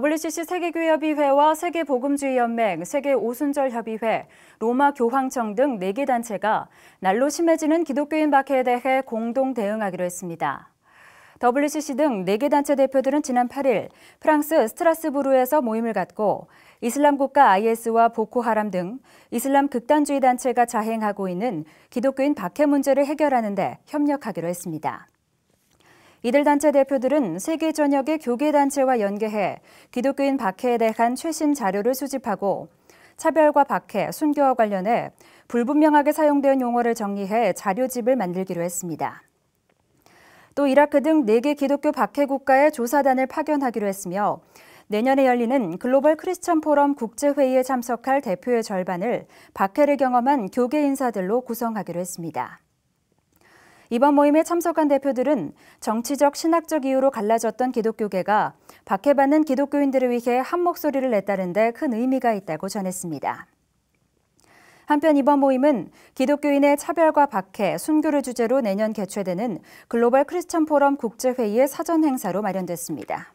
WCC 세계교협의회와 세계보금주의연맹 세계오순절협의회, 로마교황청 등 4개 단체가 날로 심해지는 기독교인 박해에 대해 공동 대응하기로 했습니다. WCC 등 4개 단체 대표들은 지난 8일 프랑스 스트라스부르에서 모임을 갖고 이슬람 국가 IS와 보코하람 등 이슬람 극단주의 단체가 자행하고 있는 기독교인 박해 문제를 해결하는 데 협력하기로 했습니다. 이들 단체 대표들은 세계 전역의 교계 단체와 연계해 기독교인 박해에 대한 최신 자료를 수집하고 차별과 박해, 순교와 관련해 불분명하게 사용된 용어를 정리해 자료집을 만들기로 했습니다. 또 이라크 등 4개 기독교 박해 국가의 조사단을 파견하기로 했으며 내년에 열리는 글로벌 크리스천 포럼 국제회의에 참석할 대표의 절반을 박해를 경험한 교계 인사들로 구성하기로 했습니다. 이번 모임에 참석한 대표들은 정치적 신학적 이유로 갈라졌던 기독교계가 박해받는 기독교인들을 위해 한 목소리를 냈다는 데 큰 의미가 있다고 전했습니다. 한편 이번 모임은 기독교인의 차별과 박해, 순교를 주제로 내년 개최되는 글로벌 크리스천 포럼 국제회의의 사전 행사로 마련됐습니다.